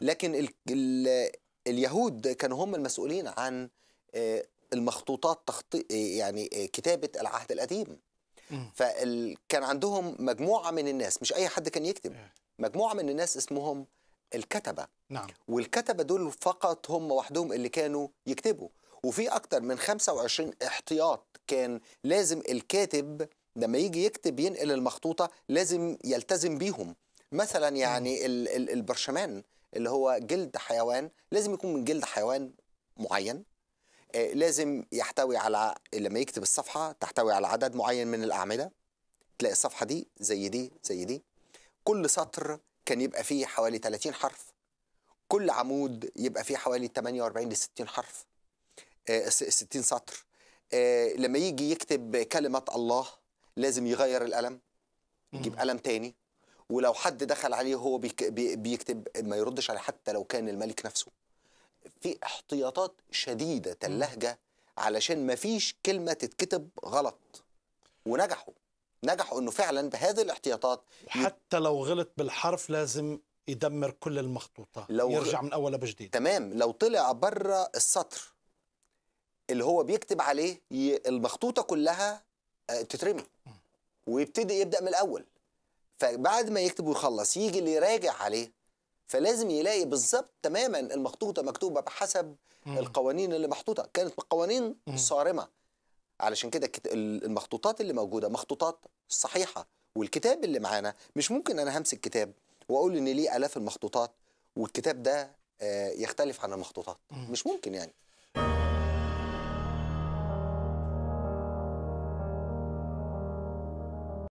لكن ال ال اليهود كانوا هم المسؤولين عن آه، المخطوطات تخطي يعني آه، كتابه العهد القديم فكان عندهم مجموعه من الناس مش اي حد كان يكتب إيه. مجموعه من الناس اسمهم الكتبه نعم والكتبه دول فقط هم وحدهم اللي كانوا يكتبوا وفي اكتر من 25 احتياط كان لازم الكاتب لما يجي يكتب ينقل المخطوطه لازم يلتزم بيهم مثلا يعني البرشمان اللي هو جلد حيوان لازم يكون من جلد حيوان معين آه، لازم يحتوي على لما يكتب الصفحه تحتوي على عدد معين من الاعمده تلاقي الصفحه دي زي دي زي دي كل سطر كان يبقى فيه حوالي 30 حرف كل عمود يبقى فيه حوالي 48 ل 60 حرف 60 آه، سطر آه، لما يجي يكتب كلمه الله لازم يغير القلم يجيب قلم تاني ولو حد دخل عليه هو بيكتب ما يردش عليه حتى لو كان الملك نفسه في احتياطات شديدة اللهجة علشان ما فيش كلمة تتكتب غلط ونجحوا نجحوا انه فعلا بهذه الاحتياطات حتى لو غلط بالحرف لازم يدمر كل المخطوطه لو يرجع من اول بجديد تمام لو طلع بره السطر اللي هو بيكتب عليه المخطوطه كلها آه، تترمي ويبتدي يبدا من الاول فبعد ما يكتب ويخلص يجي اللي يراجع عليه فلازم يلاقي بالظبط تماما المخطوطه مكتوبه بحسب مم. القوانين اللي محطوطه كانت قوانين صارمه علشان كده المخطوطات اللي موجوده مخطوطات صحيحه والكتاب اللي معانا مش ممكن انا همسك كتاب واقول ان ليه الاف المخطوطات والكتاب ده آه، يختلف عن المخطوطات مش ممكن يعني